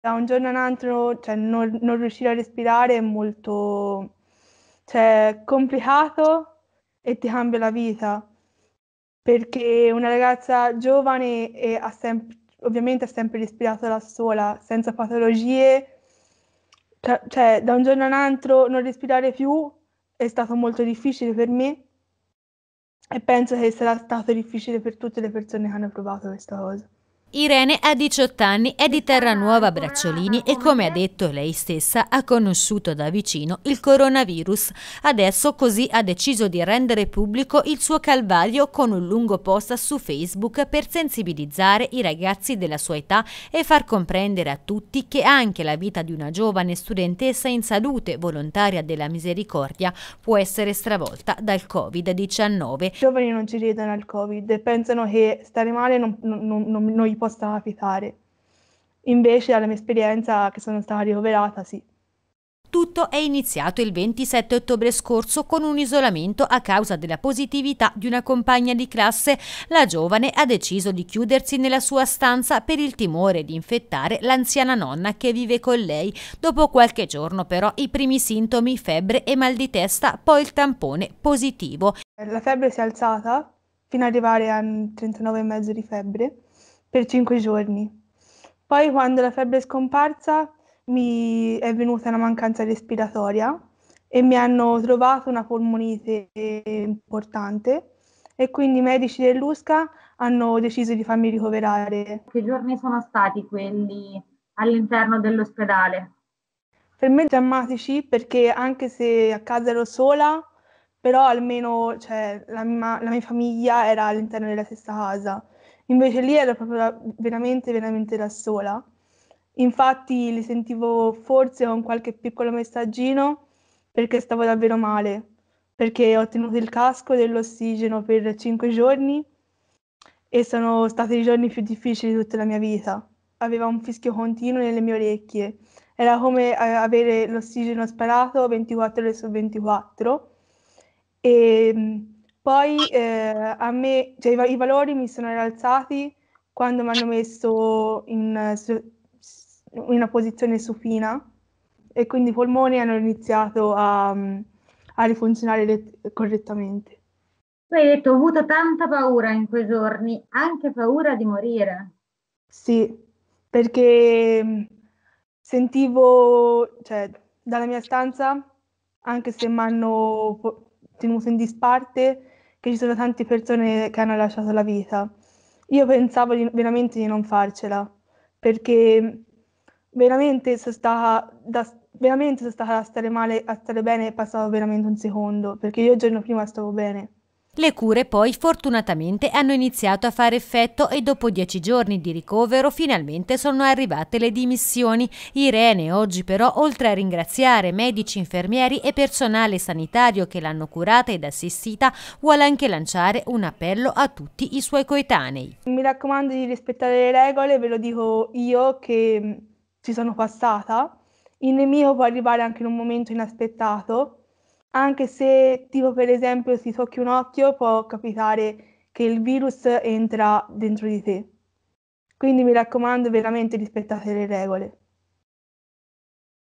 da un giorno all'altro cioè, non, non, riuscire a respirare è molto cioè, complicato e ti cambia la vita perché una ragazza giovane e ha sempre, ovviamente ha sempre respirato da sola senza patologie cioè, cioè da un giorno all'altro non respirare più è stato molto difficile per me e penso che sarà stato difficile per tutte le persone che hanno provato questa cosa Irene ha 18 anni, è di Terranuova Bracciolini e come ha detto lei stessa ha conosciuto da vicino il coronavirus. Adesso così ha deciso di rendere pubblico il suo calvario con un lungo post su Facebook per sensibilizzare i ragazzi della sua età e far comprendere a tutti che anche la vita di una giovane studentessa in salute, volontaria della misericordia, può essere stravolta dal Covid-19. I giovani non ci ridono al Covid, pensano che stare male non, non, non, non possa capitare. Invece dalla mia esperienza che sono stata ricoverata, sì. Tutto è iniziato il 27 ottobre scorso con un isolamento a causa della positività di una compagna di classe. La giovane ha deciso di chiudersi nella sua stanza per il timore di infettare l'anziana nonna che vive con lei. Dopo qualche giorno però i primi sintomi, febbre e mal di testa, poi il tampone positivo. La febbre si è alzata fino ad arrivare a 39,5 di febbre per cinque giorni. Poi quando la febbre è scomparsa mi è venuta una mancanza respiratoria e mi hanno trovato una polmonite importante e quindi i medici dell'USCA hanno deciso di farmi ricoverare. Che giorni sono stati quelli all'interno dell'ospedale? Per me drammatici perché anche se a casa ero sola, però almeno cioè, la, mia, la mia famiglia era all'interno della stessa casa Invece lì ero proprio veramente, veramente da sola. Infatti li sentivo forse con qualche piccolo messaggino perché stavo davvero male, perché ho tenuto il casco dell'ossigeno per cinque giorni e sono stati i giorni più difficili di tutta la mia vita. Aveva un fischio continuo nelle mie orecchie, era come eh, avere l'ossigeno sparato 24 ore su 24 e mm, poi eh, a me, cioè, i, i, valori mi sono rialzati quando mi hanno messo in, in una posizione supina e quindi i polmoni hanno iniziato a, a rifunzionare le, correttamente. Tu hai detto, ho avuto tanta paura in quei giorni, anche paura di morire. Sì, perché mm, sentivo, cioè, dalla mia stanza, anche se mi hanno tenuto in disparte, che ci sono tante persone che hanno lasciato la vita. Io pensavo di, veramente di non farcela, perché veramente sono stata da, veramente sono stata da stare male a stare bene è passato veramente un secondo, perché io il giorno prima stavo bene. Le cure poi fortunatamente hanno iniziato a fare effetto e dopo dieci giorni di ricovero finalmente sono arrivate le dimissioni. Irene oggi però, oltre a ringraziare medici, infermieri e personale sanitario che l'hanno curata ed assistita, vuole anche lanciare un appello a tutti i suoi coetanei. Mi raccomando di rispettare le regole, ve lo dico io che mm, ci sono passata. Il nemico può arrivare anche in un momento inaspettato anche se tipo per esempio si tocchi un occhio può capitare che il virus entra dentro di te. Quindi mi raccomando veramente rispettate le regole.